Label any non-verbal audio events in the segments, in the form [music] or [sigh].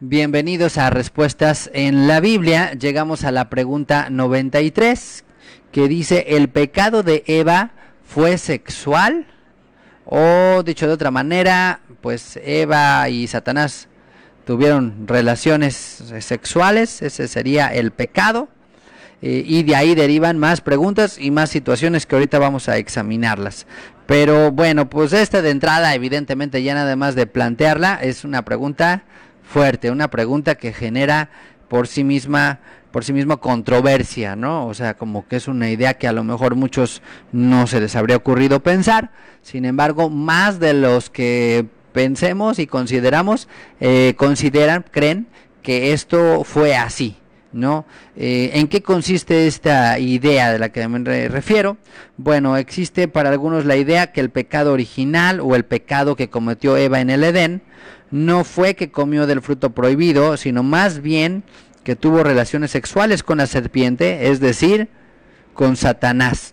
Bienvenidos a Respuestas en la Biblia. Llegamos a la pregunta 93 que dice, ¿el pecado de Eva fue sexual? O dicho de otra manera, pues Eva y Satanás tuvieron relaciones sexuales, ese sería el pecado. Eh, y de ahí derivan más preguntas y más situaciones que ahorita vamos a examinarlas. Pero bueno, pues esta de entrada evidentemente ya nada más de plantearla es una pregunta fuerte, una pregunta que genera por sí misma por sí mismo controversia, ¿no? O sea, como que es una idea que a lo mejor muchos no se les habría ocurrido pensar, sin embargo, más de los que pensemos y consideramos, eh, consideran, creen que esto fue así, ¿no? Eh, ¿En qué consiste esta idea de la que me refiero? Bueno, existe para algunos la idea que el pecado original o el pecado que cometió Eva en el Edén no fue que comió del fruto prohibido, sino más bien que tuvo relaciones sexuales con la serpiente, es decir, con Satanás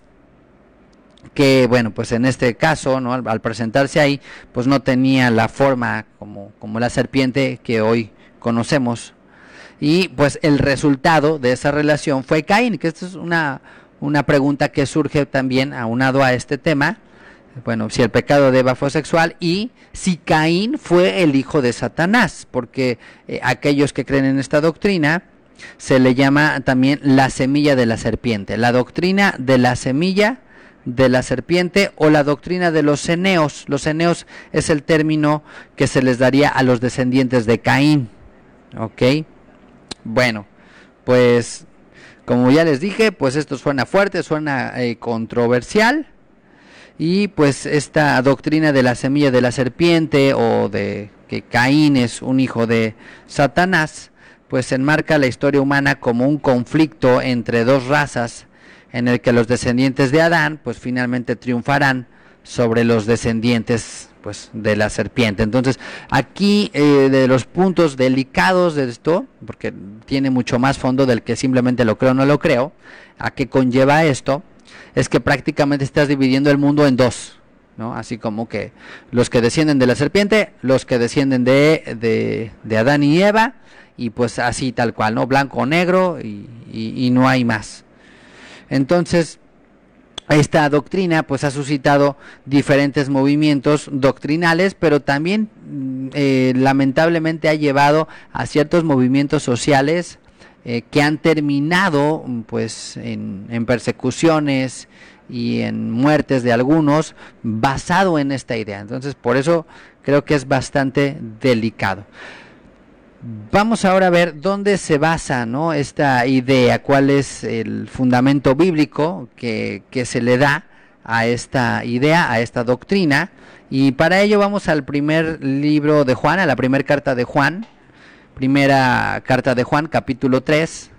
que bueno pues en este caso no al, presentarse ahí pues no tenía la forma como como la serpiente que hoy conocemos y pues el resultado de esa relación fue Caín, que esta es una, una pregunta que surge también aunado a este tema. Bueno, si el pecado de Eva fue sexual y si Caín fue el hijo de Satanás, porque eh, aquellos que creen en esta doctrina se le llama también la semilla de la serpiente, la doctrina de la semilla de la serpiente o la doctrina de los ceneos. Los ceneos es el término que se les daría a los descendientes de Caín. ¿Ok? Bueno, pues como ya les dije, pues esto suena fuerte, suena eh, controversial. Y pues esta doctrina de la semilla de la serpiente o de que Caín es un hijo de Satanás, pues enmarca la historia humana como un conflicto entre dos razas en el que los descendientes de Adán pues finalmente triunfarán sobre los descendientes pues de la serpiente. Entonces, aquí eh, de los puntos delicados de esto, porque tiene mucho más fondo del que simplemente lo creo o no lo creo, a qué conlleva esto, es que prácticamente estás dividiendo el mundo en dos, ¿no? Así como que los que descienden de la serpiente, los que descienden de, Adán y Eva, y pues así tal cual, ¿no? Blanco o negro y no hay más. Entonces, esta doctrina pues ha suscitado diferentes movimientos doctrinales, pero también mm, eh, lamentablemente ha llevado a ciertos movimientos sociales eh, que han terminado mm, pues en, en persecuciones y en muertes de algunos basado en esta idea. Entonces por eso creo que es bastante delicado. Vamos ahora a ver dónde se basa esta idea, cuál es el fundamento bíblico que, que, se le da a esta idea, a esta doctrina. Y para ello vamos al primer libro de Juan, a la primera carta de Juan, primera carta de Juan, capítulo 3.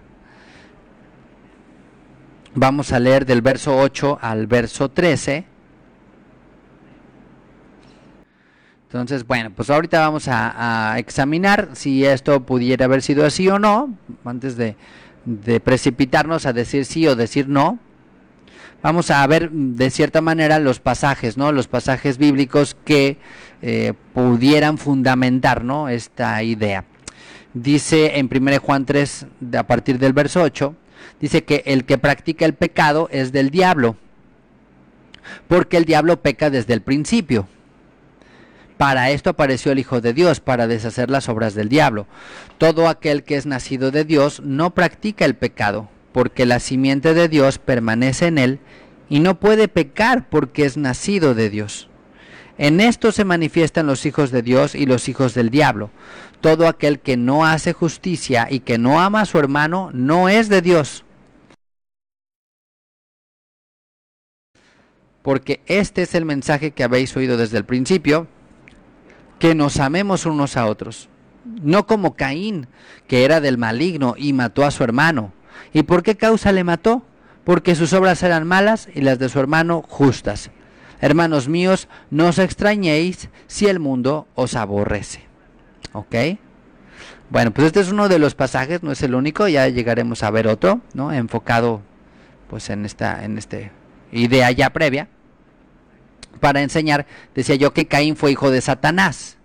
Vamos a leer del verso 8 al verso 13 Entonces, bueno, pues ahorita vamos a, examinar si esto pudiera haber sido así o no, antes de, precipitarnos a decir sí o decir no. Vamos a ver mm, de cierta manera los pasajes, ¿no? Los pasajes bíblicos que eh, pudieran fundamentar, Esta idea. Dice en 1 Juan 3, a partir del verso 8, dice que el que practica el pecado es del diablo, porque el diablo peca desde el principio. Para esto apareció el Hijo de Dios, para deshacer las obras del diablo. Todo aquel que es nacido de Dios no practica el pecado, porque la simiente de Dios permanece en él y no puede pecar porque es nacido de Dios. En esto se manifiestan los hijos de Dios y los hijos del diablo. Todo aquel que no hace justicia y que no ama a su hermano no es de Dios. Porque este es el mensaje que habéis oído desde el principio, que nos amemos unos a otros. No como Caín, que era del maligno y mató a su hermano. ¿Y por qué causa le mató? Porque sus obras eran malas y las de su hermano justas. Hermanos míos, no os extrañéis si el mundo os aborrece. ¿Ok? Bueno, pues este es uno de los pasajes, no es el único, ya llegaremos a ver otro, ¿no? Enfocado pues en esta en este idea ya previa para enseñar, decía yo que Caín fue hijo de Satanás,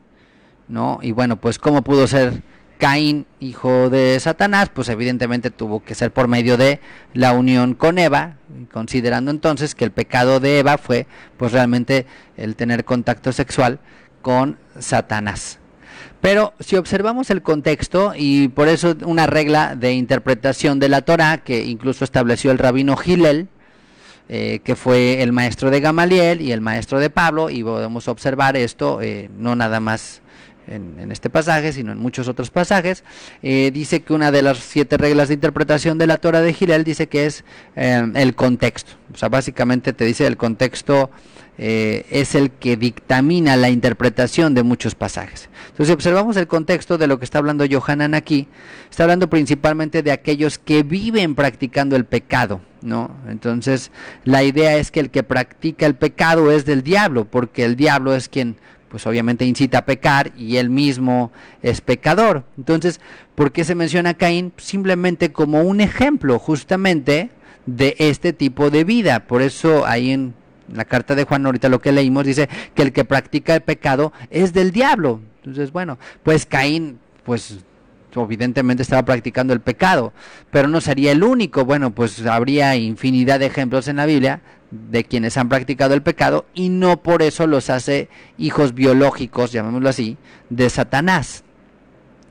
¿no? Y bueno, pues ¿cómo pudo ser Caín hijo de Satanás? Pues evidentemente tuvo que ser por medio de la unión con Eva, considerando entonces que el pecado de Eva fue pues realmente el tener contacto sexual con Satanás. Pero si observamos el contexto, y por eso una regla de interpretación de la Torah que incluso estableció el rabino Hillel, eh, que fue el maestro de Gamaliel y el maestro de Pablo, y podemos observar esto eh, no nada más en, este pasaje, sino en muchos otros pasajes. Eh, dice que una de las siete reglas de interpretación de la Torah de Gilel dice que es el contexto. O sea, básicamente te dice el contexto es el que dictamina la interpretación de muchos pasajes. Entonces, si observamos el contexto de lo que está hablando Johanan aquí, está hablando principalmente de aquellos que viven practicando el pecado ¿no? Entonces, la idea es que el que practica el pecado es del diablo, porque el diablo es quien pues obviamente incita a pecar y él mismo es pecador. Entonces, ¿por qué se menciona a Caín? Simplemente como un ejemplo justamente de este tipo de vida. Por eso ahí en la carta de Juan ahorita lo que leímos dice que el que practica el pecado es del diablo. Entonces, bueno, pues Caín pues evidentemente estaba practicando el pecado, pero no sería el único. Bueno, pues habría infinidad de ejemplos en la Biblia de quienes han practicado el pecado y no por eso los hace hijos biológicos, llamémoslo así, de Satanás.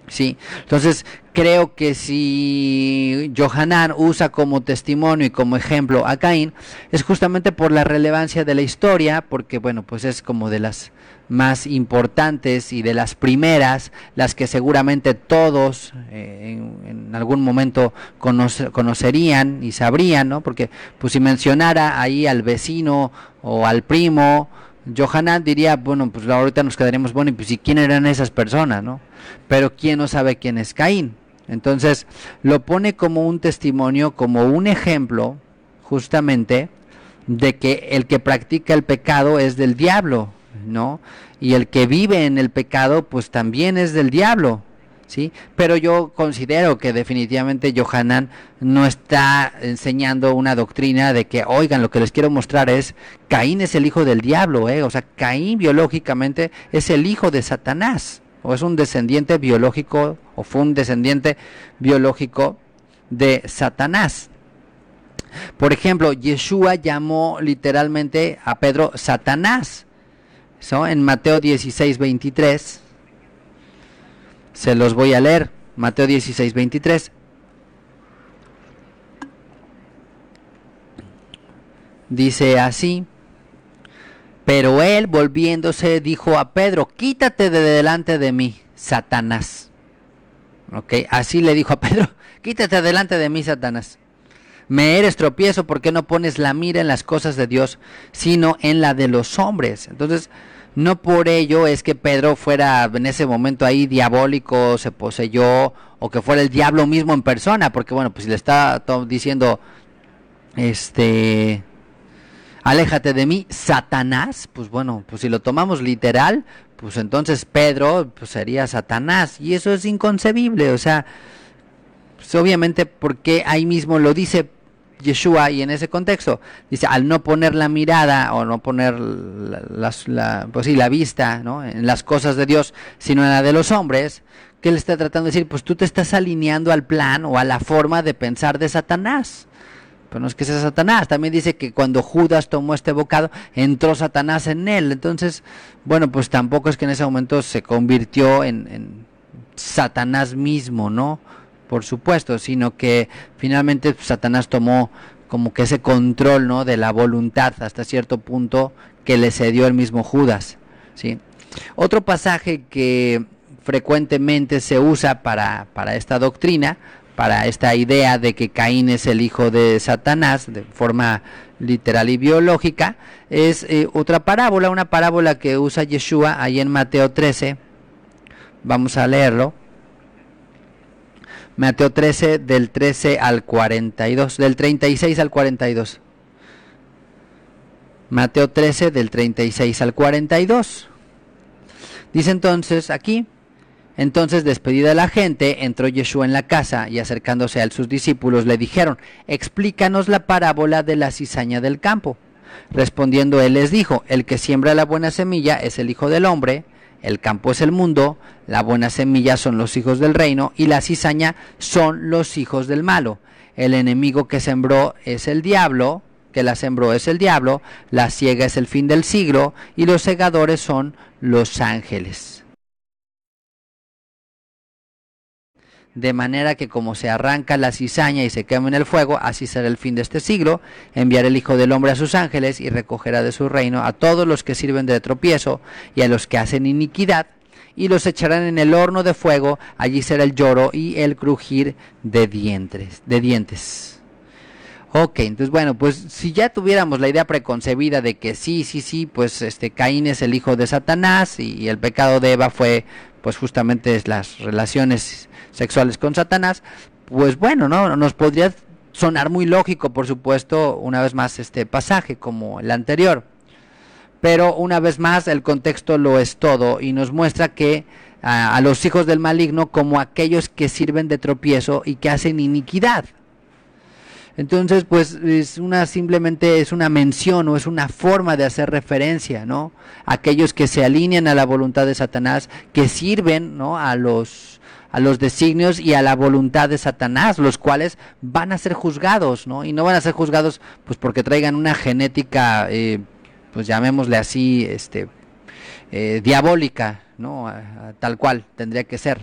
¿Sí? Entonces, creo que si Johanan usa como testimonio y como ejemplo a Caín, es justamente por la relevancia de la historia, porque bueno, pues es como de las más importantes y de las primeras, las que seguramente todos eh, en, algún momento conocerían y sabrían, ¿no? Porque pues si mencionara ahí al vecino o al primo, Johanan diría, bueno, pues ahorita nos quedaremos, bueno, y pues ¿y quién eran esas personas, no? Pero ¿quién no sabe quién es Caín? Entonces, lo pone como un testimonio, como un ejemplo, justamente, de que el que practica el pecado es del diablo, ¿no? Y el que vive en el pecado, pues también es del diablo, ¿sí? Pero yo considero que definitivamente Johanan no está enseñando una doctrina de que, oigan, lo que les quiero mostrar es, Caín es el hijo del diablo, ¿eh? O sea, Caín biológicamente es el hijo de Satanás o es un descendiente biológico o fue un descendiente biológico de Satanás. Por ejemplo, Yeshua llamó literalmente a Pedro Satanás. ¿so? En Mateo 16, 23. Se los voy a leer. Mateo 16, 23. Dice así. Pero él, volviéndose, dijo a Pedro, quítate de delante de mí, Satanás. Así le dijo a Pedro, [laughs] quítate delante de mí, Satanás. Me eres tropiezo porque no pones la mira en las cosas de Dios, sino en la de los hombres. Entonces, no por ello es que Pedro fuera en ese momento ahí diabólico, se poseyó, o que fuera el diablo mismo en persona, porque bueno, pues le está diciendo, este, aléjate de mí, Satanás, pues bueno, pues si lo tomamos literal, pues entonces Pedro pues sería Satanás y eso es inconcebible, o sea, pues obviamente porque ahí mismo lo dice Yeshua y en ese contexto dice al no poner la mirada o no poner la, la, pues sí, la vista en las cosas de Dios sino en la de los hombres qué le está tratando de decir pues tú te estás alineando al plan o a la forma de pensar de Satanás pero no es que sea Satanás. También dice que cuando Judas tomó este bocado, entró Satanás en él. Entonces, bueno, pues tampoco es que en ese momento se convirtió en, Satanás mismo, ¿no? Por supuesto, sino que finalmente Satanás tomó como que ese control, ¿no? De la voluntad hasta cierto punto que le cedió el mismo Judas, ¿sí? Otro pasaje que frecuentemente se usa para, para esta doctrina para esta idea de que Caín es el hijo de Satanás de forma literal y biológica, es eh, otra parábola, una parábola que usa Yeshua ahí en Mateo 13. Vamos a leerlo. Mateo 13 del 13 al 42, del 36 al 42. Mateo 13 del 36 al 42. Dice entonces aquí, entonces, despedida la gente, entró Yeshua en la casa y acercándose a sus discípulos le dijeron, explícanos la parábola de la cizaña del campo. Respondiendo él les dijo, el que siembra la buena semilla es el Hijo del Hombre, el campo es el mundo, la buena semilla son los hijos del reino y la cizaña son los hijos del malo. El enemigo que sembró es el diablo, que la sembró es el diablo, la ciega es el fin del siglo y los segadores son los ángeles. de manera que como se arranca la cizaña y se quema en el fuego, así será el fin de este siglo, enviará el Hijo del Hombre a sus ángeles y recogerá de su reino a todos los que sirven de tropiezo y a los que hacen iniquidad, y los echarán en el horno de fuego, allí será el lloro y el crujir de dientes. De dientes. Ok, entonces bueno, pues si ya tuviéramos la idea preconcebida de que sí, sí, sí, pues este Caín es el hijo de Satanás y el pecado de Eva fue pues justamente es las relaciones sexuales con Satanás, pues bueno, ¿no? Nos podría sonar muy lógico, por supuesto, una vez más este pasaje como el anterior. Pero una vez más el contexto lo es todo y nos muestra que a, a los hijos del maligno como aquellos que sirven de tropiezo y que hacen iniquidad. Entonces, pues es una simplemente es una mención o es una forma de hacer referencia, ¿no? Aquellos que se alinean a la voluntad de Satanás, que sirven, ¿no? A los a los designios y a la voluntad de Satanás, los cuales van a ser juzgados, ¿no? Y no van a ser juzgados, pues porque traigan una genética, eh, pues llamémosle así, este, eh, diabólica, ¿no? tal cual tendría que ser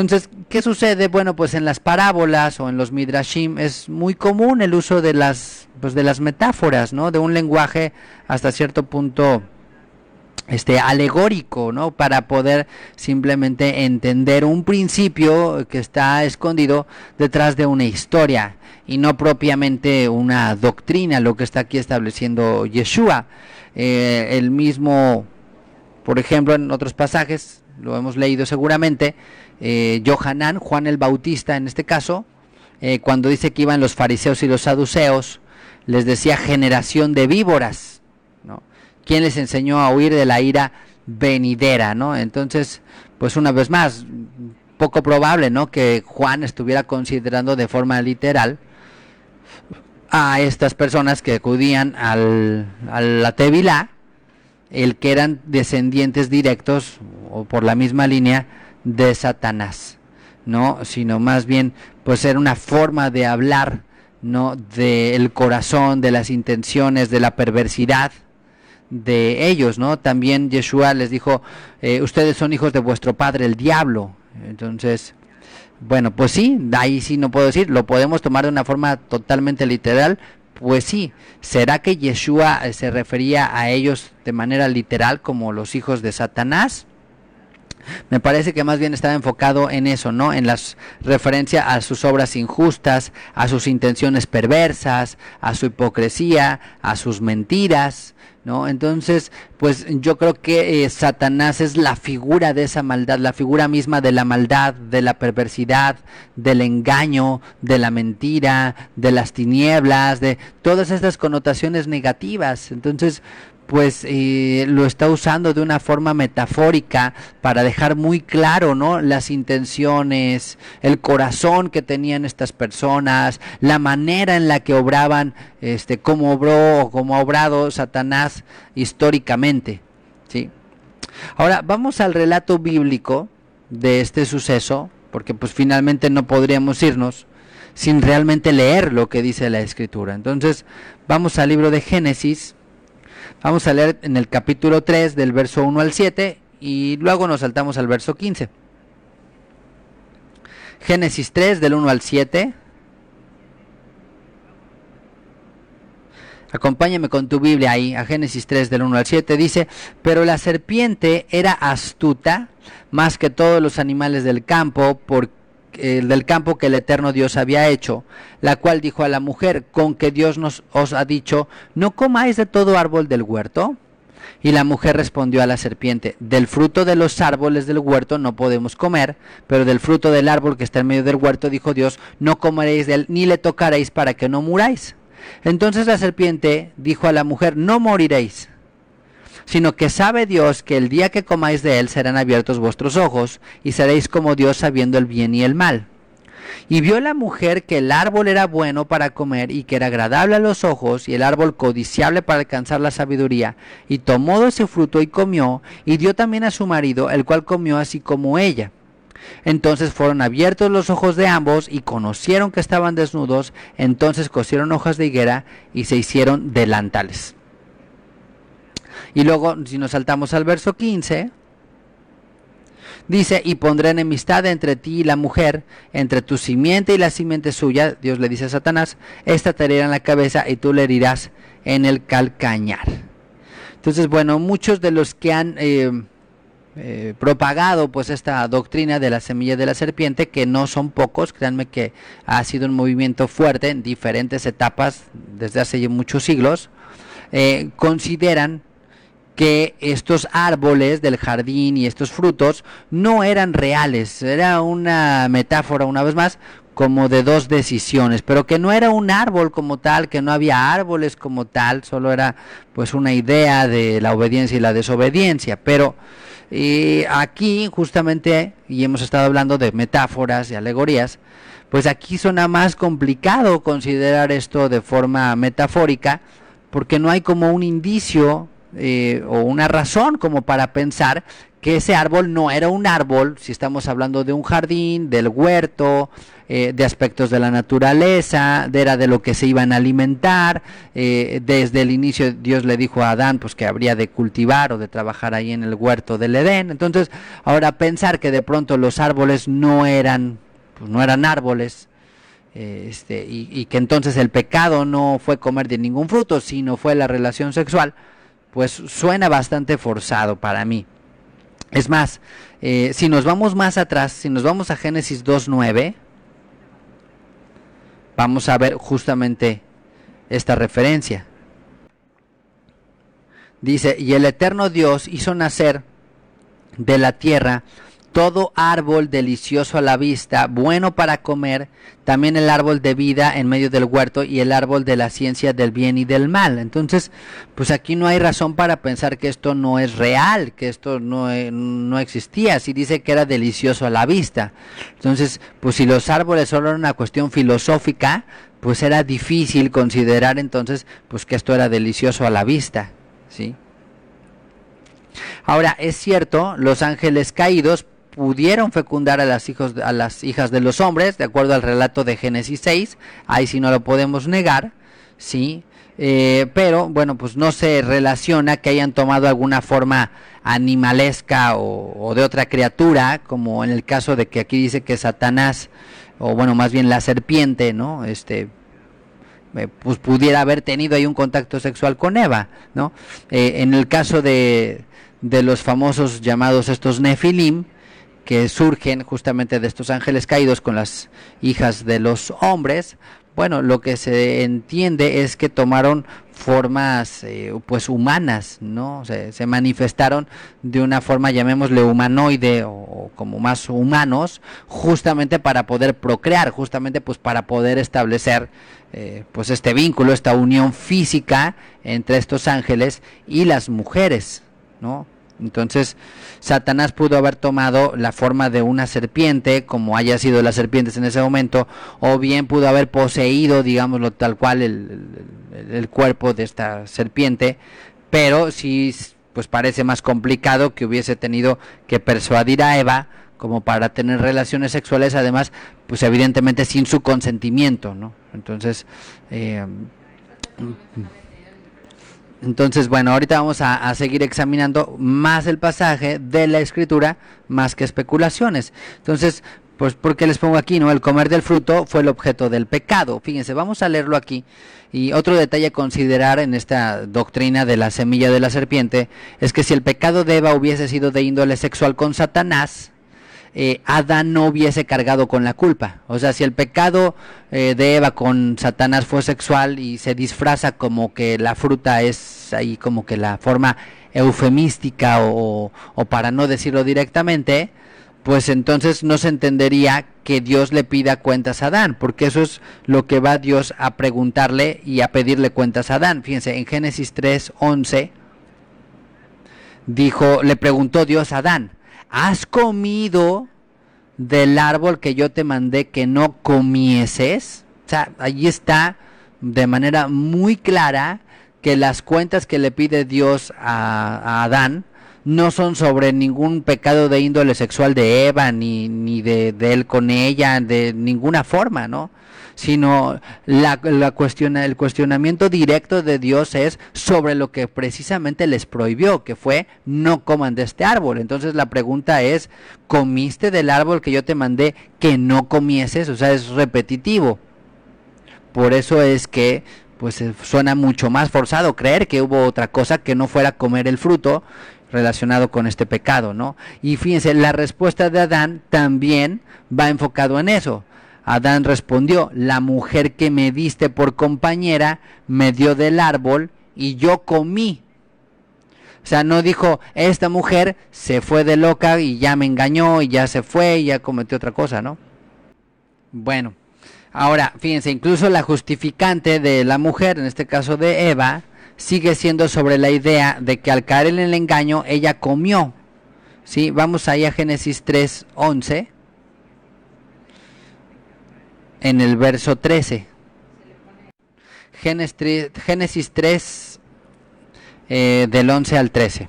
entonces, ¿qué sucede? Bueno, pues en las parábolas o en los midrashim es muy común el uso de las, pues de las metáforas, ¿no? De un lenguaje hasta cierto punto este alegórico, ¿no? Para poder simplemente entender un principio que está escondido detrás de una historia y no propiamente una doctrina, lo que está aquí estableciendo Yeshua. Eh, el mismo, por ejemplo, en otros pasajes, lo hemos leído seguramente, eh, Johanán, Juan el Bautista en este caso, eh, cuando dice que iban los fariseos y los saduceos, les decía generación de víboras, ¿no? ¿Quién les enseñó a huir de la ira venidera, ¿no? Entonces, pues una vez más, poco probable, ¿no? Que Juan estuviera considerando de forma literal a estas personas que acudían al, a la Tevilá, el que eran descendientes directos o por la misma línea de Satanás, ¿no? Sino más bien, pues era una forma de hablar, ¿no? Del corazón, de las intenciones, de la perversidad de ellos, ¿no? También Yeshua les dijo, eh, ustedes son hijos de vuestro padre, el diablo. Entonces, bueno, pues sí, ahí sí no puedo decir, lo podemos tomar de una forma totalmente literal, pues sí, ¿será que Yeshua eh, se refería a ellos de manera literal como los hijos de Satanás? Me parece que más bien estaba enfocado en eso, ¿no? En las referencia a sus obras injustas, a sus intenciones perversas, a su hipocresía, a sus mentiras, ¿no? Entonces, pues yo creo que eh, Satanás es la figura de esa maldad, la figura misma de la maldad, de la perversidad, del engaño, de la mentira, de las tinieblas, de todas estas connotaciones negativas. Entonces, pues eh, lo está usando de una forma metafórica para dejar muy claro ¿no? las intenciones, el corazón que tenían estas personas, la manera en la que obraban, este, cómo obró o cómo ha obrado Satanás históricamente. ¿sí? Ahora vamos al relato bíblico de este suceso, porque pues finalmente no podríamos irnos sin realmente leer lo que dice la escritura. Entonces vamos al libro de Génesis Vamos a leer en el capítulo 3 del verso 1 al 7 y luego nos saltamos al verso 15. Génesis 3 del 1 al 7. Acompáñame con tu Biblia ahí, a Génesis 3 del 1 al 7. Dice, pero la serpiente era astuta más que todos los animales del campo porque eh, del campo que el eterno Dios había hecho, la cual dijo a la mujer, con que Dios nos os ha dicho, no comáis de todo árbol del huerto. Y la mujer respondió a la serpiente, del fruto de los árboles del huerto no podemos comer, pero del fruto del árbol que está en medio del huerto, dijo Dios, no comeréis él, ni le tocaréis para que no muráis. Entonces la serpiente dijo a la mujer, no moriréis sino que sabe Dios que el día que comáis de él serán abiertos vuestros ojos, y seréis como Dios sabiendo el bien y el mal. Y vio la mujer que el árbol era bueno para comer y que era agradable a los ojos y el árbol codiciable para alcanzar la sabiduría, y tomó de ese fruto y comió, y dio también a su marido, el cual comió así como ella. Entonces fueron abiertos los ojos de ambos y conocieron que estaban desnudos, entonces cosieron hojas de higuera y se hicieron delantales. Y luego, si nos saltamos al verso 15, dice, y pondré enemistad entre ti y la mujer, entre tu simiente y la simiente suya, Dios le dice a Satanás, esta te herirá en la cabeza y tú le herirás en el calcañar. Entonces, bueno, muchos de los que han... Eh, eh, propagado pues esta doctrina de la semilla de la serpiente que no son pocos créanme que ha sido un movimiento fuerte en diferentes etapas desde hace muchos siglos eh, consideran que estos árboles del jardín y estos frutos no eran reales, era una metáfora una vez más como de dos decisiones, pero que no era un árbol como tal, que no había árboles como tal, solo era pues una idea de la obediencia y la desobediencia, pero aquí justamente, y hemos estado hablando de metáforas y alegorías, pues aquí suena más complicado considerar esto de forma metafórica, porque no hay como un indicio eh, o una razón como para pensar que ese árbol no era un árbol, si estamos hablando de un jardín, del huerto, eh, de aspectos de la naturaleza, de era de lo que se iban a alimentar. Eh, desde el inicio Dios le dijo a Adán pues que habría de cultivar o de trabajar ahí en el huerto del Edén. Entonces, ahora pensar que de pronto los árboles no eran, pues, no eran árboles. Este, y que entonces el pecado no fue comer de ningún fruto, sino fue la relación sexual, pues suena bastante forzado para mí. Es más, eh, si nos vamos más atrás, si nos vamos a Génesis 2.9, vamos a ver justamente esta referencia. Dice, y el eterno Dios hizo nacer de la tierra todo árbol delicioso a la vista, bueno para comer, también el árbol de vida en medio del huerto y el árbol de la ciencia del bien y del mal. Entonces, pues aquí no hay razón para pensar que esto no es real, que esto no, e, existía, si dice que era delicioso a la vista. Entonces, pues si los árboles solo eran una cuestión filosófica, pues era difícil considerar entonces pues que esto era delicioso a la vista, ¿sí? Ahora, es cierto, los ángeles caídos pudieron fecundar a las, hijos, a las hijas de los hombres, de acuerdo al relato de Génesis 6, ahí sí no lo podemos negar, ¿sí? Eh, pero bueno, pues no se relaciona que hayan tomado alguna forma animalesca o, de otra criatura, como en el caso de que aquí dice que Satanás, o bueno, más bien la serpiente, ¿no? Este, eh, pues pudiera haber tenido ahí un contacto sexual con Eva, ¿no? Eh, en el caso de, de los famosos llamados estos Nefilim, que surgen justamente de estos ángeles caídos con las hijas de los hombres, bueno, lo que se entiende es que tomaron formas eh, pues humanas, ¿no? Se, manifestaron de una forma, llamémosle humanoide o, como más humanos, justamente para poder procrear, justamente pues para poder establecer eh, pues este vínculo, esta unión física entre estos ángeles y las mujeres, ¿no? Entonces, Satanás pudo haber tomado la forma de una serpiente, como haya sido las serpientes en ese momento, o bien pudo haber poseído, digámoslo tal cual, el, el, cuerpo de esta serpiente, pero sí, pues parece más complicado que hubiese tenido que persuadir a Eva como para tener relaciones sexuales, además, pues evidentemente sin su consentimiento, ¿no? Entonces, eh, entonces, bueno, ahorita vamos a, seguir examinando más el pasaje de la escritura, más que especulaciones. Entonces, pues ¿por qué les pongo aquí, ¿no? El comer del fruto fue el objeto del pecado. Fíjense, vamos a leerlo aquí. Y otro detalle a considerar en esta doctrina de la semilla de la serpiente es que si el pecado de Eva hubiese sido de índole sexual con Satanás, eh, Adán no hubiese cargado con la culpa. O sea, si el pecado eh, de Eva con Satanás fue sexual y se disfraza como que la fruta es ahí como que la forma eufemística o, para no decirlo directamente, pues entonces no se entendería que Dios le pida cuentas a Adán, porque eso es lo que va Dios a preguntarle y a pedirle cuentas a Adán. Fíjense, en Génesis 3, 11, dijo, le preguntó Dios a Adán, ¿has comido del árbol que yo te mandé que no comieses? O sea, ahí está de manera muy clara que las cuentas que le pide Dios a, Adán no son sobre ningún pecado de índole sexual de Eva, ni, de, de él con ella, de ninguna forma, ¿no? sino la, la el cuestionamiento directo de Dios es sobre lo que precisamente les prohibió, que fue no coman de este árbol. Entonces la pregunta es, ¿comiste del árbol que yo te mandé que no comieses? O sea, es repetitivo. Por eso es que pues eh, suena mucho más forzado creer que hubo otra cosa que no fuera comer el fruto relacionado con este pecado, ¿no? Y fíjense, la respuesta de Adán también va enfocado en eso. Adán respondió, la mujer que me diste por compañera me dio del árbol y yo comí. O sea, no dijo, esta mujer se fue de loca y ya me engañó y ya se fue y ya cometió otra cosa, ¿no? Bueno, ahora, fíjense, incluso la justificante de la mujer, en este caso de Eva, sigue siendo sobre la idea de que al caer en el engaño ella comió. ¿Sí? Vamos ahí a Génesis 3, 11 en el verso 13. Génesis 3, eh, del 11 al 13.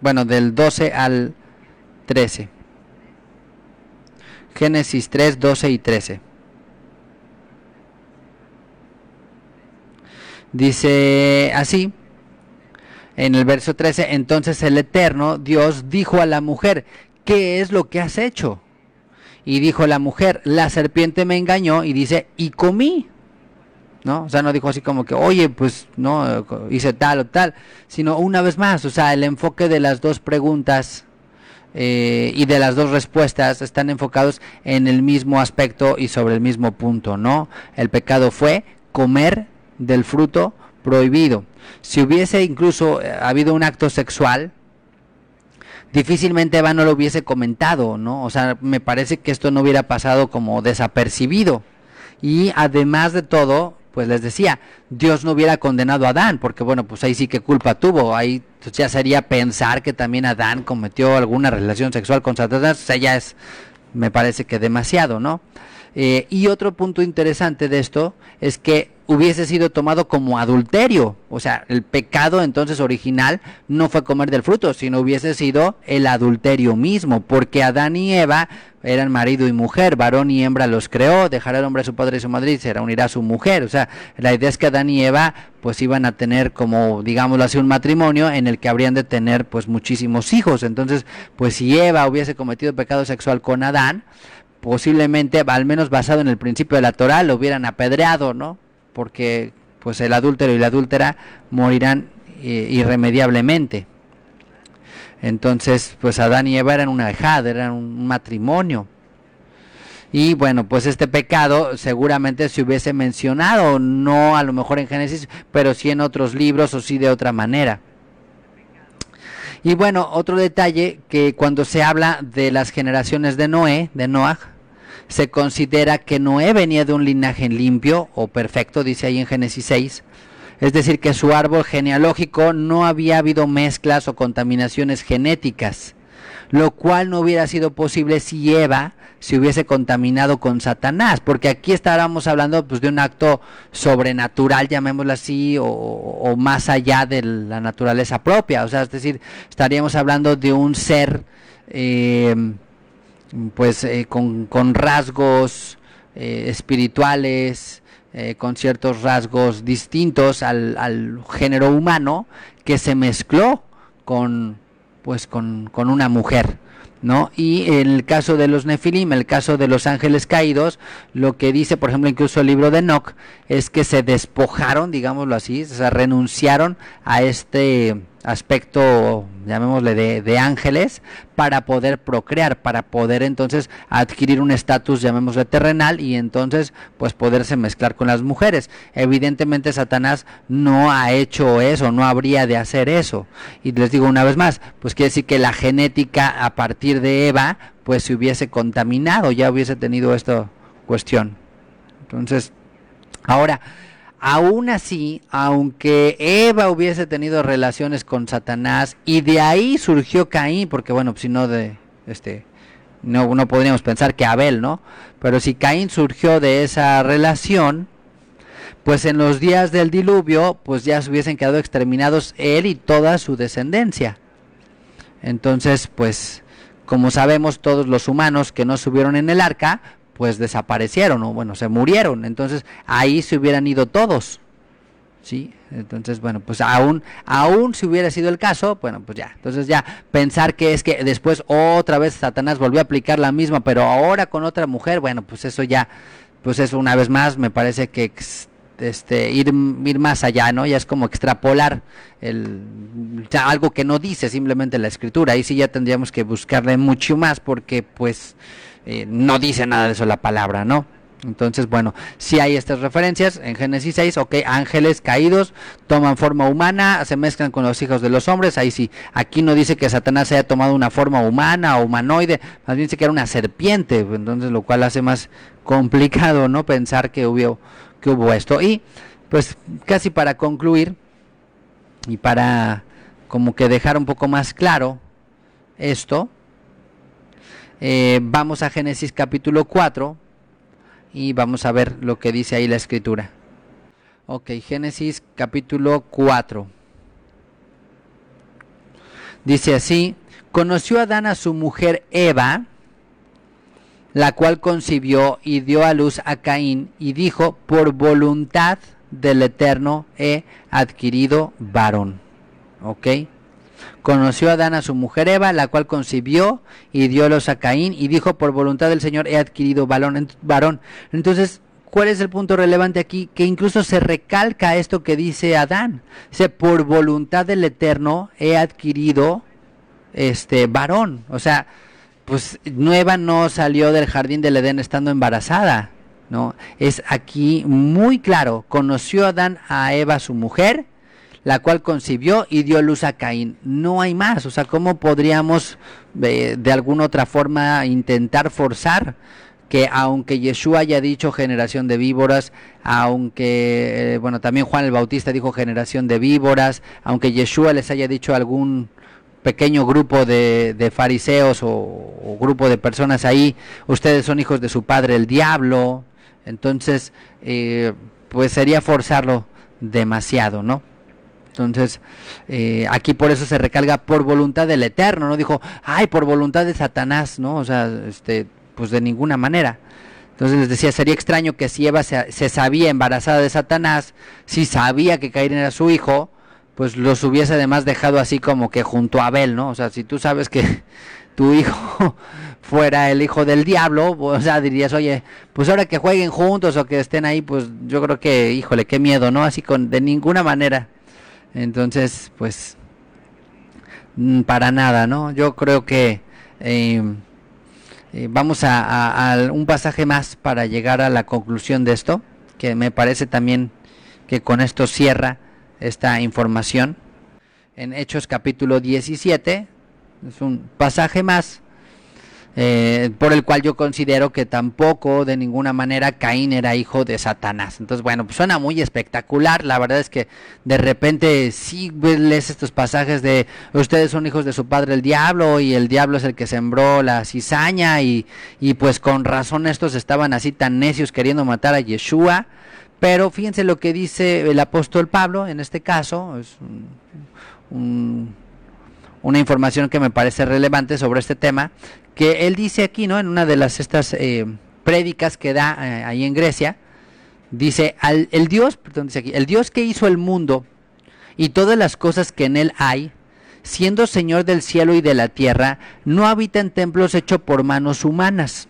Bueno, del 12 al 13. Génesis 3, 12 y 13. Dice así, en el verso 13, entonces el Eterno Dios dijo a la mujer, ¿qué es lo que has hecho? Y dijo la mujer, la serpiente me engañó y dice, y comí. ¿No? O sea, no dijo así como que, oye, pues no, hice tal o tal, sino una vez más, o sea, el enfoque de las dos preguntas eh, y de las dos respuestas están enfocados en el mismo aspecto y sobre el mismo punto, ¿no? El pecado fue comer del fruto prohibido. Si hubiese incluso eh, habido un acto sexual, difícilmente Eva no lo hubiese comentado, ¿no? O sea, me parece que esto no hubiera pasado como desapercibido. Y además de todo, pues les decía, Dios no hubiera condenado a Adán, porque bueno, pues ahí sí que culpa tuvo, ahí pues, ya sería pensar que también Adán cometió alguna relación sexual con Satanás, o sea, ya es, me parece que demasiado, ¿no? Eh, y otro punto interesante de esto es que hubiese sido tomado como adulterio. O sea, el pecado entonces original no fue comer del fruto, sino hubiese sido el adulterio mismo, porque Adán y Eva eran marido y mujer, varón y hembra los creó, dejará el hombre a su padre y su madre y se reunirá a su mujer. O sea, la idea es que Adán y Eva pues iban a tener como, digámoslo así, un matrimonio en el que habrían de tener pues muchísimos hijos. Entonces, pues si Eva hubiese cometido pecado sexual con Adán, posiblemente, al menos basado en el principio de la Torá lo hubieran apedreado, ¿no? Porque pues el adúltero y la adúltera morirán eh, irremediablemente. Entonces, pues Adán y Eva eran una dejada, eran un matrimonio. Y bueno, pues este pecado seguramente se hubiese mencionado, no a lo mejor en Génesis, pero sí en otros libros o sí de otra manera. Y bueno, otro detalle que cuando se habla de las generaciones de Noé, de Noah, se considera que Noé venía de un linaje limpio o perfecto, dice ahí en Génesis 6. Es decir, que su árbol genealógico no había habido mezclas o contaminaciones genéticas, lo cual no hubiera sido posible si Eva se hubiese contaminado con Satanás, porque aquí estábamos hablando pues, de un acto sobrenatural, llamémoslo así, o, más allá de la naturaleza propia. O sea, es decir, estaríamos hablando de un ser eh, pues eh, con, rasgos eh, espirituales, eh, con ciertos rasgos distintos al, género humano que se mezcló con pues con, una mujer. ¿no? Y en el caso de los Nefilim, el caso de los ángeles caídos, lo que dice, por ejemplo, incluso el libro de Enoch, es que se despojaron, digámoslo así, se renunciaron a este aspecto, llamémosle, de, ángeles, para poder procrear, para poder entonces adquirir un estatus, llamémosle, terrenal y entonces pues poderse mezclar con las mujeres. Evidentemente Satanás no ha hecho eso, no habría de hacer eso. Y les digo una vez más, pues quiere decir que la genética a partir de Eva pues se hubiese contaminado, ya hubiese tenido esta cuestión. Entonces, ahora... Aún así, aunque Eva hubiese tenido relaciones con Satanás y de ahí surgió Caín, porque bueno, pues, si no de este no, no podríamos pensar que Abel, ¿no? Pero si Caín surgió de esa relación, pues en los días del diluvio, pues ya se hubiesen quedado exterminados él y toda su descendencia. Entonces, pues, como sabemos, todos los humanos que no subieron en el arca, pues desaparecieron o bueno, se murieron, entonces ahí se hubieran ido todos. ¿Sí? Entonces, bueno, pues aún, aún si hubiera sido el caso, bueno, pues ya. Entonces ya pensar que es que después otra vez Satanás volvió a aplicar la misma, pero ahora con otra mujer, bueno, pues eso ya, pues eso una vez más me parece que este, ir, ir más allá, ¿no? Ya es como extrapolar el, algo que no dice simplemente la escritura. Ahí sí ya tendríamos que buscarle mucho más porque pues eh, no dice nada de eso la palabra, ¿no? Entonces, bueno, si hay estas referencias en Génesis 6, ok, ángeles caídos toman forma humana, se mezclan con los hijos de los hombres, ahí sí, aquí no dice que Satanás haya tomado una forma humana o humanoide, más bien dice que era una serpiente, entonces lo cual hace más complicado, ¿no? Pensar que hubo, que hubo esto. Y pues casi para concluir y para como que dejar un poco más claro esto, eh, vamos a Génesis capítulo 4 y vamos a ver lo que dice ahí la escritura. Ok, Génesis capítulo 4. Dice así, conoció Adán a su mujer Eva, la cual concibió y dio a luz a Caín y dijo, por voluntad del Eterno he adquirido varón. ¿Ok? Conoció a Adán a su mujer Eva, la cual concibió y dio los a Caín y dijo, por voluntad del Señor he adquirido varón. Entonces, ¿cuál es el punto relevante aquí? Que incluso se recalca esto que dice Adán. Dice, por voluntad del Eterno he adquirido este varón. O sea, pues Nueva no salió del jardín del Edén estando embarazada. ¿no? Es aquí muy claro, conoció Adán a Eva, su mujer, la cual concibió y dio luz a Caín. No hay más, o sea, ¿cómo podríamos eh, de alguna otra forma intentar forzar que aunque Yeshua haya dicho generación de víboras, aunque, eh, bueno, también Juan el Bautista dijo generación de víboras, aunque Yeshua les haya dicho a algún pequeño grupo de, fariseos o, grupo de personas ahí, ustedes son hijos de su padre el diablo, entonces, eh, pues sería forzarlo demasiado, ¿no? Entonces, eh, aquí por eso se recalga por voluntad del Eterno, no dijo, ay, por voluntad de Satanás, ¿no? O sea, este, pues de ninguna manera. Entonces les decía, sería extraño que si Eva se, sabía embarazada de Satanás, si sabía que Caín era su hijo, pues los hubiese además dejado así como que junto a Abel, ¿no? O sea, si tú sabes que [laughs] tu hijo [laughs] fuera el hijo del diablo, pues, o sea, dirías, oye, pues ahora que jueguen juntos o que estén ahí, pues yo creo que, híjole, qué miedo, ¿no? Así con, de ninguna manera. Entonces, pues, mm, para nada, ¿no? Yo creo que eh, eh, vamos a, a, un pasaje más para llegar a la conclusión de esto, que me parece también que con esto cierra esta información. En Hechos capítulo 17, es un pasaje más eh, por el cual yo considero que tampoco de ninguna manera Caín era hijo de Satanás. Entonces, bueno, pues suena muy espectacular. La verdad es que de repente sí lees estos pasajes de ustedes son hijos de su padre el diablo y el diablo es el que sembró la cizaña y, pues con razón estos estaban así tan necios queriendo matar a Yeshua. Pero fíjense lo que dice el apóstol Pablo, en este caso, es un una información que me parece relevante sobre este tema, que él dice aquí, ¿no? En una de las estas eh, prédicas que da eh, ahí en Grecia, dice, el Dios, perdón, dice aquí, el Dios que hizo el mundo y todas las cosas que en él hay, siendo Señor del cielo y de la tierra, no habita en templos hechos por manos humanas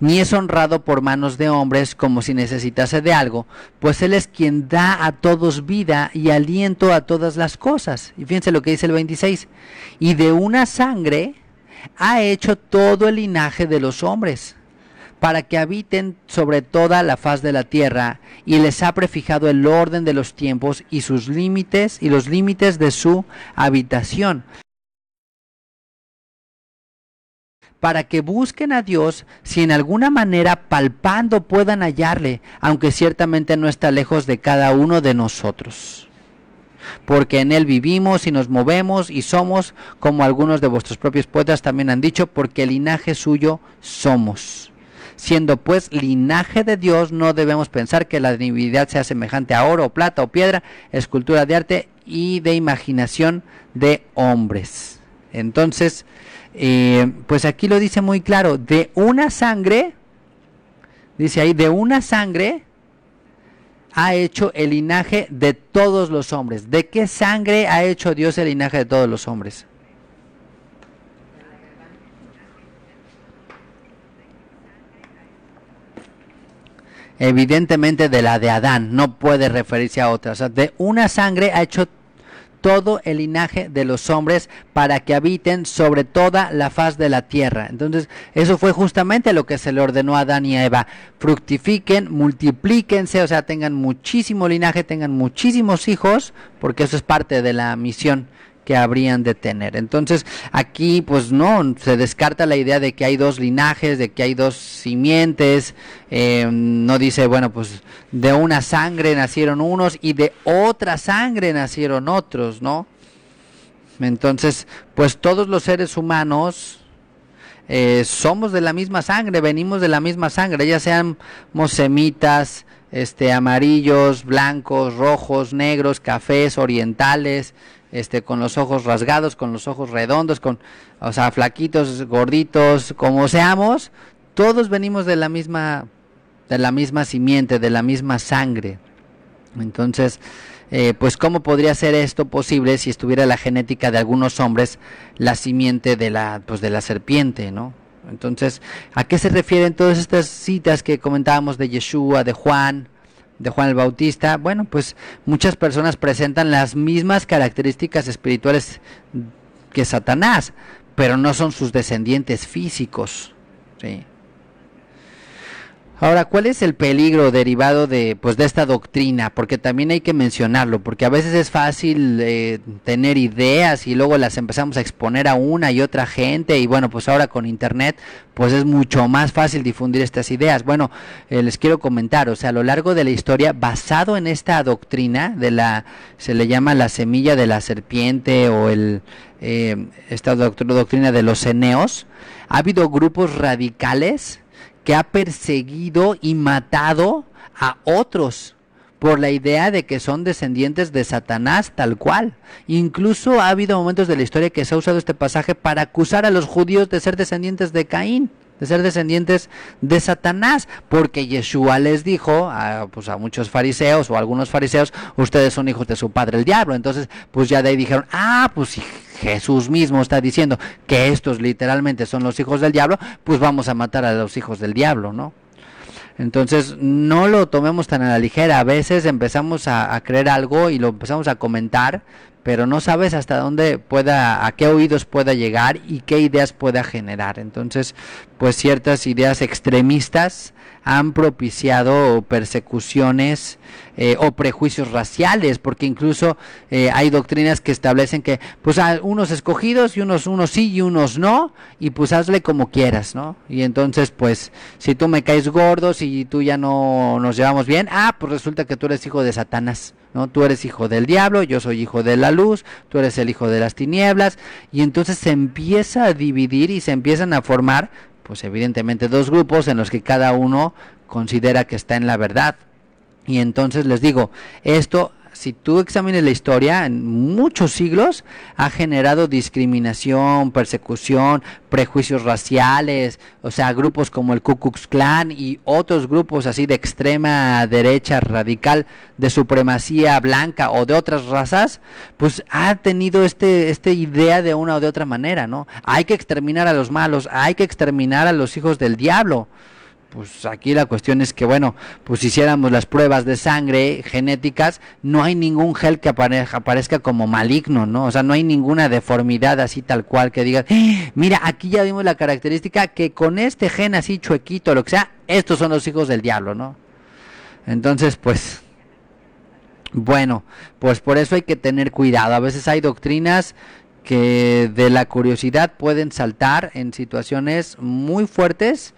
ni es honrado por manos de hombres como si necesitase de algo, pues Él es quien da a todos vida y aliento a todas las cosas. Y fíjense lo que dice el 26. Y de una sangre ha hecho todo el linaje de los hombres para que habiten sobre toda la faz de la tierra, y les ha prefijado el orden de los tiempos y sus límites y los límites de su habitación, para que busquen a Dios si en alguna manera palpando puedan hallarle, aunque ciertamente no está lejos de cada uno de nosotros. Porque en Él vivimos y nos movemos y somos, como algunos de vuestros propios poetas también han dicho, porque el linaje suyo somos. Siendo pues linaje de Dios, no debemos pensar que la divinidad sea semejante a oro, plata o piedra, escultura de arte y de imaginación de hombres. Entonces, eh, pues aquí lo dice muy claro, de una sangre, dice ahí, de una sangre ha hecho el linaje de todos los hombres. ¿De qué sangre ha hecho Dios el linaje de todos los hombres? Evidentemente de la de Adán, no puede referirse a otra. O sea, de una sangre ha hecho todo el linaje de los hombres para que habiten sobre toda la faz de la tierra. Entonces, eso fue justamente lo que se le ordenó a Adán y a Eva. Fructifiquen, multiplíquense, o sea, tengan muchísimo linaje, tengan muchísimos hijos, porque eso es parte de la misión que habrían de tener. Entonces, aquí pues no, se descarta la idea de que hay dos linajes, de que hay dos simientes, eh, no dice, bueno, pues de una sangre nacieron unos y de otra sangre nacieron otros, ¿no? Entonces, pues todos los seres humanos eh, somos de la misma sangre, venimos de la misma sangre, ya sean mosemitas, este, amarillos, blancos, rojos, negros, cafés, orientales, este, con los ojos rasgados, con los ojos redondos, con, o sea, flaquitos, gorditos, como seamos, todos venimos de la misma, de la misma simiente, de la misma sangre. Entonces, eh, pues cómo podría ser esto posible si estuviera la genética de algunos hombres la simiente de la, pues, de la serpiente, ¿no? Entonces, ¿a qué se refieren todas estas citas que comentábamos de Yeshua, de Juan, de Juan el Bautista, bueno, pues muchas personas presentan las mismas características espirituales que Satanás, pero no son sus descendientes físicos. ¿sí? Ahora, ¿cuál es el peligro derivado de, pues, de esta doctrina? Porque también hay que mencionarlo, porque a veces es fácil eh, tener ideas y luego las empezamos a exponer a una y otra gente y bueno, pues ahora con Internet pues es mucho más fácil difundir estas ideas. Bueno, eh, les quiero comentar, o sea, a lo largo de la historia, basado en esta doctrina de la, se le llama la semilla de la serpiente o el, eh, esta doctrina de los eneos, ha habido grupos radicales que ha perseguido y matado a otros por la idea de que son descendientes de Satanás tal cual. Incluso ha habido momentos de la historia que se ha usado este pasaje para acusar a los judíos de ser descendientes de Caín de ser descendientes de Satanás, porque Yeshua les dijo a, pues, muchos fariseos o algunos fariseos, ustedes son hijos de su padre el diablo. Entonces, pues ya de ahí dijeron, ah, pues si Jesús mismo está diciendo que estos literalmente son los hijos del diablo, pues vamos a matar a los hijos del diablo, ¿no? Entonces, no lo tomemos tan a la ligera. A veces empezamos a, creer algo y lo empezamos a comentar, pero no sabes hasta dónde pueda, a qué oídos pueda llegar y qué ideas pueda generar. Entonces, pues ciertas ideas extremistas han propiciado persecuciones eh, o prejuicios raciales, porque incluso eh, hay doctrinas que establecen que, pues, unos escogidos y unos, unos sí y unos no, y pues hazle como quieras, ¿no? Y entonces, pues, si tú me caes gordo, si tú ya no nos llevamos bien, ah, pues resulta que tú eres hijo de Satanás, ¿no? Tú eres hijo del diablo, yo soy hijo de la luz, tú eres el hijo de las tinieblas, y entonces se empieza a dividir y se empiezan a formar pues evidentemente dos grupos en los que cada uno considera que está en la verdad. Y entonces les digo, esto si tú examines la historia, en muchos siglos ha generado discriminación, persecución, prejuicios raciales, o sea, grupos como el Ku Klux Klan y otros grupos así de extrema derecha radical, de supremacía blanca o de otras razas, pues ha tenido este, esta idea de una o de otra manera, ¿no? Hay que exterminar a los malos, hay que exterminar a los hijos del diablo pues aquí la cuestión es que, bueno, pues si hiciéramos las pruebas de sangre genéticas, no hay ningún gel que aparezca, como maligno, ¿no? O sea, no hay ninguna deformidad así tal cual que diga, eh, mira, aquí ya vimos la característica que con este gen así chuequito, lo que sea, estos son los hijos del diablo, ¿no? Entonces, pues, bueno, pues por eso hay que tener cuidado. A veces hay doctrinas que de la curiosidad pueden saltar en situaciones muy fuertes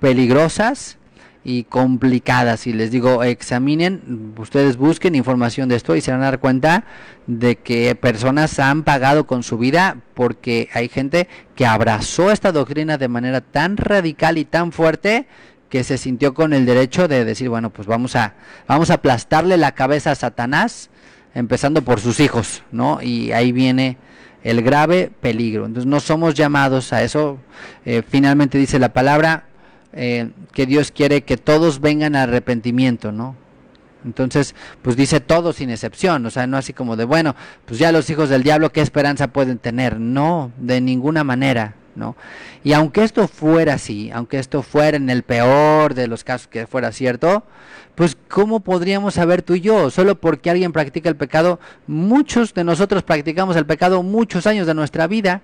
peligrosas y complicadas. Y les digo, examinen, ustedes busquen información de esto y se van a dar cuenta de que personas han pagado con su vida porque hay gente que abrazó esta doctrina de manera tan radical y tan fuerte que se sintió con el derecho de decir, bueno, pues vamos a, vamos a aplastarle la cabeza a Satanás, empezando por sus hijos, ¿no? Y ahí viene el grave peligro. Entonces no somos llamados a eso. Eh, finalmente dice la palabra, eh, que Dios quiere que todos vengan a arrepentimiento, ¿no? Entonces, pues dice todo sin excepción, o sea, no así como de, bueno, pues ya los hijos del diablo, ¿qué esperanza pueden tener? No, de ninguna manera, ¿no? Y aunque esto fuera así, aunque esto fuera en el peor de los casos que fuera cierto, pues ¿cómo podríamos saber tú y yo? Solo porque alguien practica el pecado, muchos de nosotros practicamos el pecado muchos años de nuestra vida,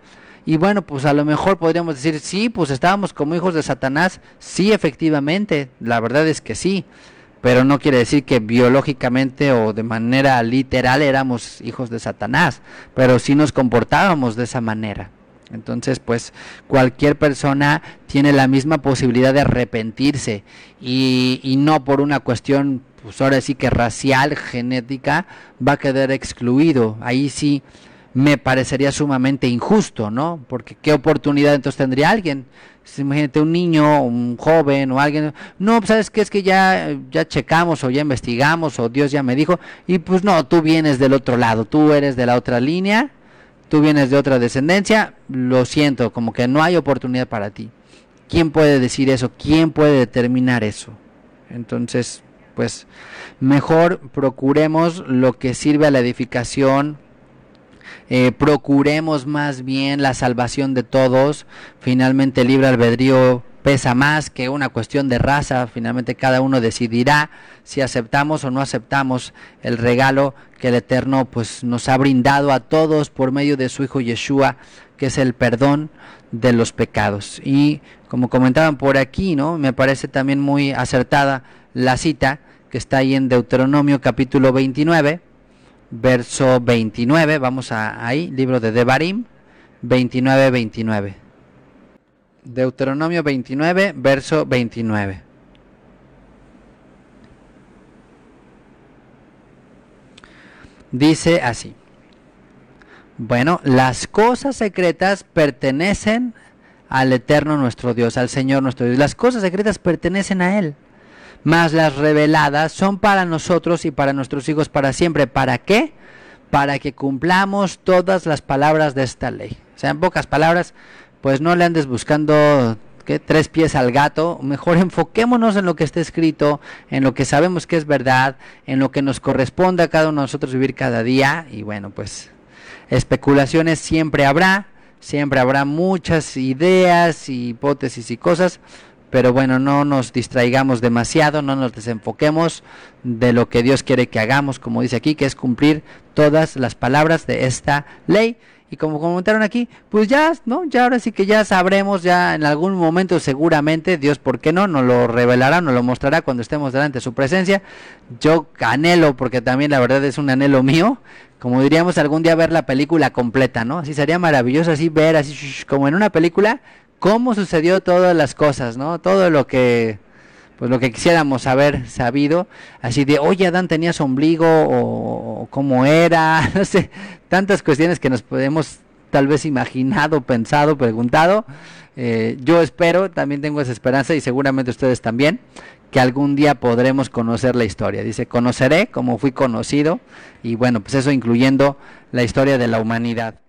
y bueno, pues a lo mejor podríamos decir, sí, pues estábamos como hijos de Satanás, sí, efectivamente, la verdad es que sí, pero no quiere decir que biológicamente o de manera literal éramos hijos de Satanás, pero sí nos comportábamos de esa manera. Entonces, pues cualquier persona tiene la misma posibilidad de arrepentirse y, y no por una cuestión, pues ahora sí que racial, genética, va a quedar excluido. Ahí sí me parecería sumamente injusto, ¿no? Porque qué oportunidad entonces tendría alguien. imagínate un niño, un joven o alguien. No, pues, sabes que es que ya, ya checamos o ya investigamos o Dios ya me dijo. Y pues no, tú vienes del otro lado, tú eres de la otra línea, tú vienes de otra descendencia. Lo siento, como que no hay oportunidad para ti. ¿Quién puede decir eso? ¿Quién puede determinar eso? Entonces, pues mejor procuremos lo que sirve a la edificación eh, procuremos más bien la salvación de todos. Finalmente el libre albedrío pesa más que una cuestión de raza. Finalmente cada uno decidirá si aceptamos o no aceptamos el regalo que el Eterno pues, nos ha brindado a todos por medio de su Hijo Yeshua, que es el perdón de los pecados. Y como comentaban por aquí, ¿no? Me parece también muy acertada la cita que está ahí en Deuteronomio capítulo 29 verso 29, vamos a, ahí, libro de Devarim, 29, 29. Deuteronomio 29, verso 29. Dice así. Bueno, las cosas secretas pertenecen al Eterno nuestro Dios, al Señor nuestro Dios. Las cosas secretas pertenecen a Él más las reveladas son para nosotros y para nuestros hijos para siempre. ¿Para qué? Para que cumplamos todas las palabras de esta ley. O sea, en pocas palabras, pues no le andes buscando tres pies al gato. Mejor enfoquémonos en lo que está escrito, en lo que sabemos que es verdad, en lo que nos corresponde a cada uno de nosotros vivir cada día. Y bueno, pues especulaciones siempre habrá, siempre habrá muchas ideas, hipótesis y cosas, pero bueno, no nos distraigamos demasiado, no nos desenfoquemos de lo que Dios quiere que hagamos, como dice aquí, que es cumplir todas las palabras de esta ley. Y como comentaron aquí, pues ya, ¿no? Ya ahora sí que ya sabremos, ya en algún momento seguramente, Dios, ¿por qué no? Nos lo revelará, nos lo mostrará cuando estemos delante de su presencia. Yo anhelo, porque también la verdad es un anhelo mío, como diríamos algún día ver la película completa, ¿no? Así sería maravilloso, así ver, así como en una película, cómo sucedió todas las cosas, ¿no? Todo lo que pues lo que quisiéramos haber sabido, así de, oye, Adán tenías ombligo o, cómo era, [laughs] no sé, tantas cuestiones que nos podemos tal vez imaginado, pensado, preguntado. Eh, yo espero, también tengo esa esperanza y seguramente ustedes también, que algún día podremos conocer la historia. Dice, conoceré como fui conocido y bueno, pues eso incluyendo la historia de la humanidad.